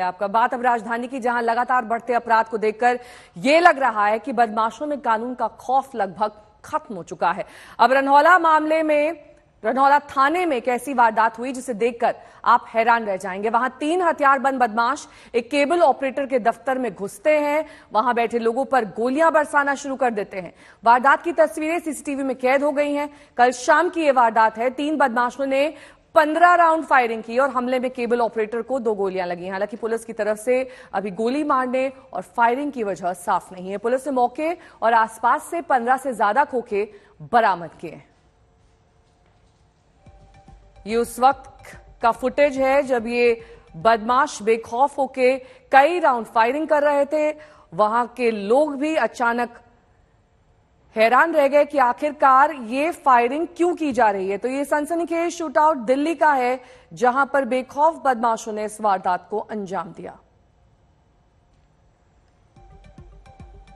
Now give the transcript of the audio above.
आपका बात अब राजधानी की जहां लगातार बढ़ते अपराध को देखकर यह लग रहा है कि बदमाशों में कानून का खौफ लगभग खत्म हो चुका है अब रनौला मामले में रनौला थाने में कैसी वारदात हुई जिसे देखकर आप हैरान रह जाएंगे वहां तीन हथियारबंद बदमाश एक केबल ऑपरेटर के दफ्तर में घुसते हैं वहां बैठे लोगों पर गोलियां बरसाना शुरू कर देते हैं वारदात की तस्वीरें सीसीटीवी में कैद हो गई हैं कल शाम की यह वारदात है तीन बदमाशों ने पंद्रह राउंड फायरिंग की और हमले में केबल ऑपरेटर को दो गोलियां लगी हालांकि पुलिस की तरफ से अभी गोली मारने और फायरिंग की वजह साफ नहीं है पुलिस ने मौके और आसपास से पंद्रह से ज्यादा खोखे बरामद किए ये उस वक्त का फुटेज है जब ये बदमाश बेखौफ होके कई राउंड फायरिंग कर रहे थे वहां के लोग भी अचानक हैरान रह गए कि आखिरकार ये फायरिंग क्यों की जा रही है तो ये सनसनीखेज शूटआउट दिल्ली का है जहां पर बेखौफ बदमाशों ने इस वारदात को अंजाम दिया